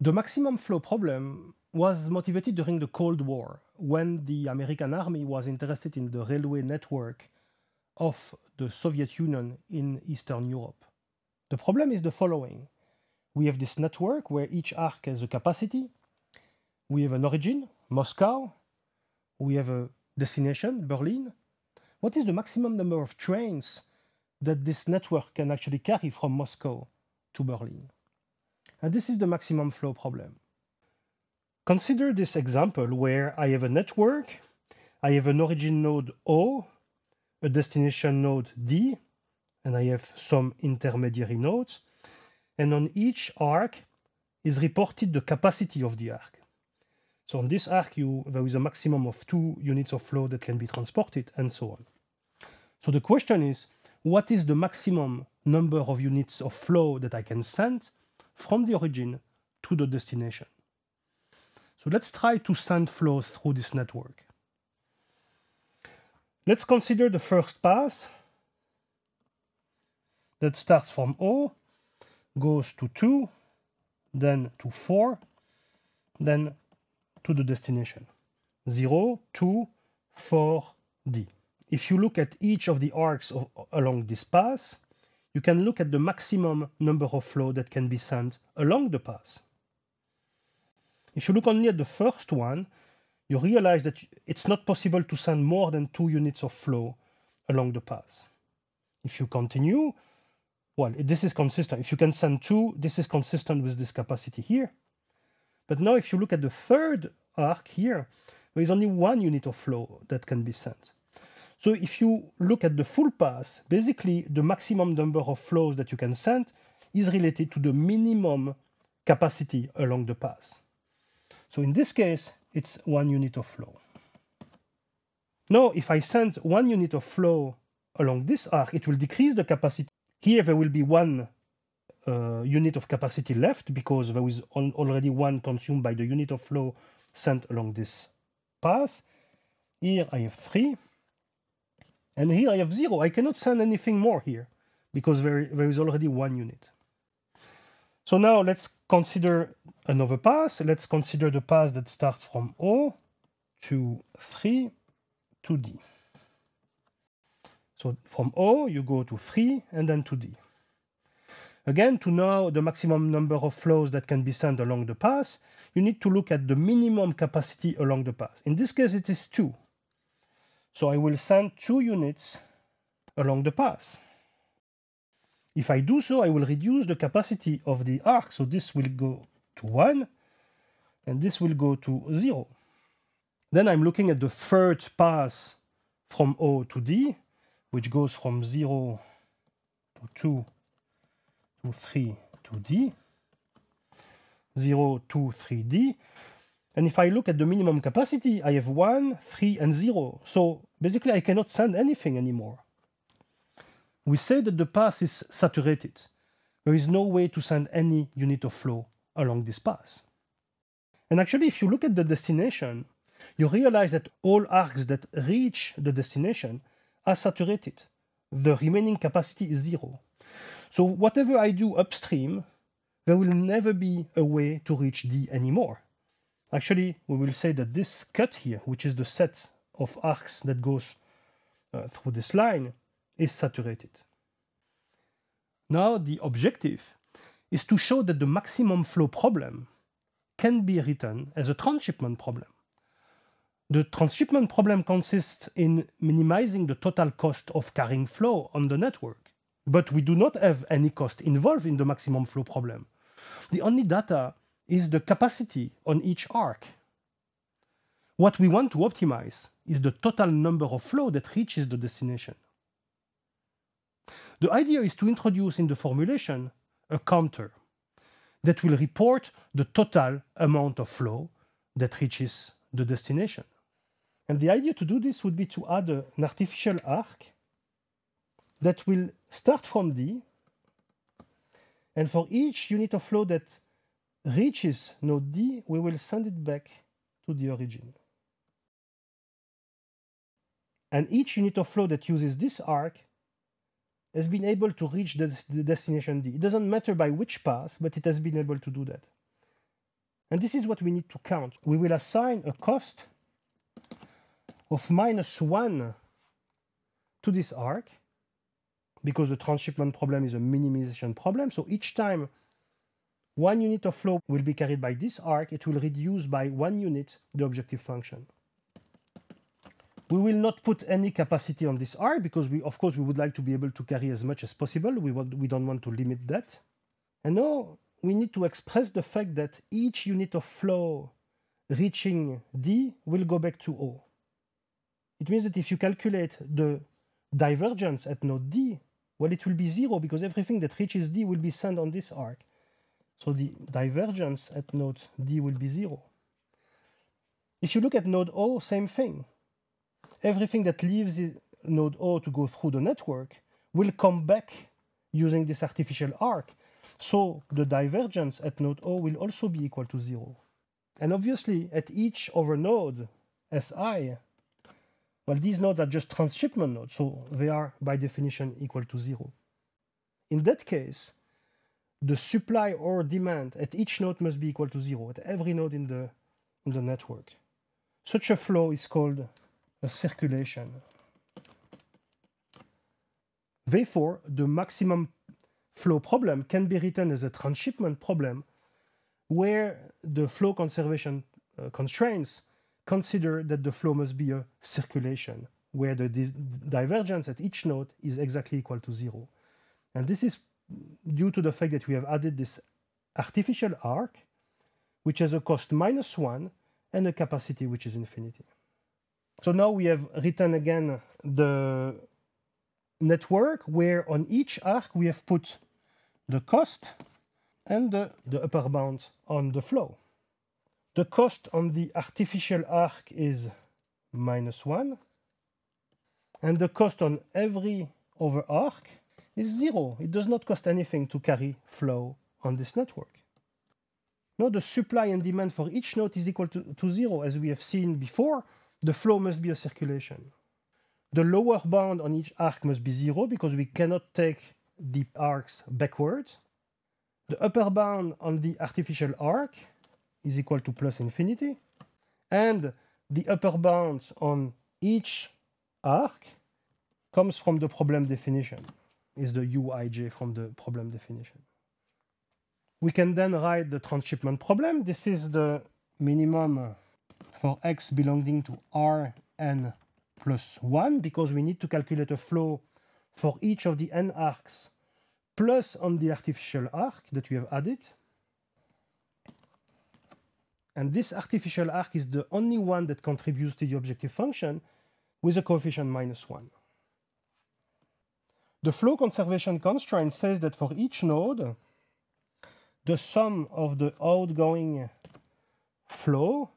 The maximum flow problem was motivated during the Cold War, when the American army was interested in the railway network of the Soviet Union in Eastern Europe. The problem is the following. We have this network where each arc has a capacity. We have an origin, Moscow. We have a destination, Berlin. What is the maximum number of trains that this network can actually carry from Moscow to Berlin? And this is the maximum flow problem. Consider this example where I have a network, I have an origin node O, a destination node D, and I have some intermediary nodes. And on each arc is reported the capacity of the arc. So on this arc, you, there is a maximum of two units of flow that can be transported and so on. So the question is, what is the maximum number of units of flow that I can send from the origin to the destination. So let's try to send flow through this network. Let's consider the first pass that starts from O, goes to 2, then to 4, then to the destination. 0, 2, 4, D. If you look at each of the arcs of, along this path, you can look at the maximum number of flow that can be sent along the path. If you look only at the first one, you realize that it's not possible to send more than two units of flow along the path. If you continue, well, this is consistent. If you can send two, this is consistent with this capacity here. But now if you look at the third arc here, there is only one unit of flow that can be sent. So if you look at the full pass, basically the maximum number of flows that you can send is related to the minimum capacity along the path. So in this case, it's one unit of flow. Now, if I send one unit of flow along this arc, it will decrease the capacity. Here there will be one uh, unit of capacity left because there is already one consumed by the unit of flow sent along this path. Here I have three. And here I have 0. I cannot send anything more here because there, there is already one unit. So now let's consider another path. Let's consider the path that starts from O to 3 to D. So from O, you go to 3 and then to D. Again, to know the maximum number of flows that can be sent along the path, you need to look at the minimum capacity along the path. In this case, it is 2. So I will send two units along the path. If I do so, I will reduce the capacity of the arc. So this will go to 1, and this will go to 0. Then I'm looking at the third pass from O to D, which goes from 0 to 2 to 3 to D, 0 to 3D. And if I look at the minimum capacity, I have 1, 3, and 0. So basically, I cannot send anything anymore. We say that the path is saturated. There is no way to send any unit of flow along this path. And actually, if you look at the destination, you realize that all arcs that reach the destination are saturated. The remaining capacity is zero. So whatever I do upstream, there will never be a way to reach D anymore. Actually, we will say that this cut here, which is the set of arcs that goes uh, through this line, is saturated. Now, the objective is to show that the maximum flow problem can be written as a transshipment problem. The transshipment problem consists in minimizing the total cost of carrying flow on the network, but we do not have any cost involved in the maximum flow problem. The only data is the capacity on each arc. What we want to optimize is the total number of flow that reaches the destination. The idea is to introduce in the formulation a counter that will report the total amount of flow that reaches the destination. And the idea to do this would be to add a, an artificial arc that will start from D, and for each unit of flow that reaches node D, we will send it back to the origin. And each unit of flow that uses this arc has been able to reach the, destination D. It doesn't matter by which path, but it has been able to do that. And this is what we need to count. We will assign a cost of minus 1 to this arc because the transshipment problem is a minimization problem. So each time one unit of flow will be carried by this arc. It will reduce by one unit the objective function. We will not put any capacity on this arc because we, of course, we would like to be able to carry as much as possible. We, want, we don't want to limit that. And now we need to express the fact that each unit of flow reaching D will go back to O. It means that if you calculate the divergence at node D, well, it will be zero because everything that reaches D will be sent on this arc. So the divergence at node D will be zero. If you look at node O, same thing. Everything that leaves node O to go through the network will come back using this artificial arc. So the divergence at node O will also be equal to zero. And obviously at each over node, Si, well, these nodes are just transshipment nodes, so they are by definition equal to zero. In that case, the supply or demand at each node must be equal to zero at every node in the in the network. Such a flow is called a circulation. Therefore, the maximum flow problem can be written as a transshipment problem where the flow conservation uh, constraints consider that the flow must be a circulation where the di divergence at each node is exactly equal to zero. And this is due to the fact that we have added this artificial arc, which has a cost minus one and a capacity which is infinity. So now we have written again the network where on each arc we have put the cost and the, the upper bound on the flow. The cost on the artificial arc is minus one, and the cost on every over arc is zero. It does not cost anything to carry flow on this network. Now the supply and demand for each node is equal to, to zero. As we have seen before, the flow must be a circulation. The lower bound on each arc must be zero because we cannot take the arcs backwards. The upper bound on the artificial arc is equal to plus infinity. And the upper bounds on each arc comes from the problem definition is the uij from the problem definition. We can then write the transshipment problem. This is the minimum for x belonging to Rn plus 1 because we need to calculate a flow for each of the n arcs plus on the artificial arc that we have added. And this artificial arc is the only one that contributes to the objective function with a coefficient minus 1. The flow conservation constraint says that for each node, the sum of the outgoing flow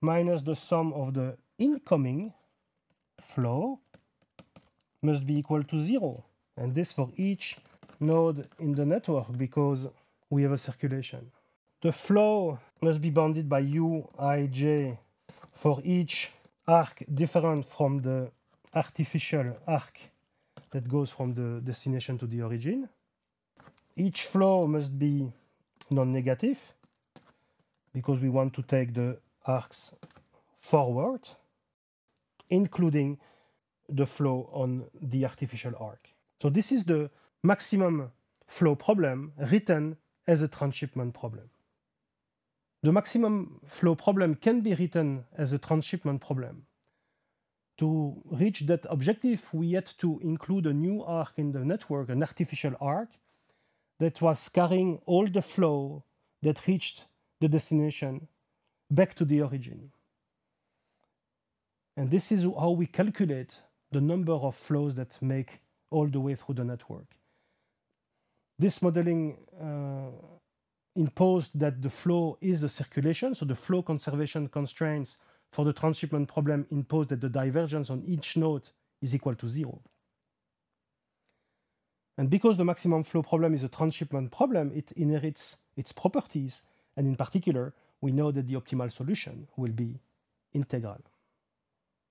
minus the sum of the incoming flow must be equal to zero. And this for each node in the network because we have a circulation. The flow must be bounded by u, i, j for each arc different from the artificial arc that goes from the destination to the origin. Each flow must be non-negative because we want to take the arcs forward, including the flow on the artificial arc. So this is the maximum flow problem written as a transshipment problem. The maximum flow problem can be written as a transshipment problem to reach that objective, we had to include a new arc in the network, an artificial arc, that was carrying all the flow that reached the destination back to the origin. And this is how we calculate the number of flows that make all the way through the network. This modeling uh, imposed that the flow is a circulation, so the flow conservation constraints for the transshipment problem imposed that the divergence on each node is equal to zero. And because the maximum flow problem is a transshipment problem, it inherits its properties, and in particular, we know that the optimal solution will be integral.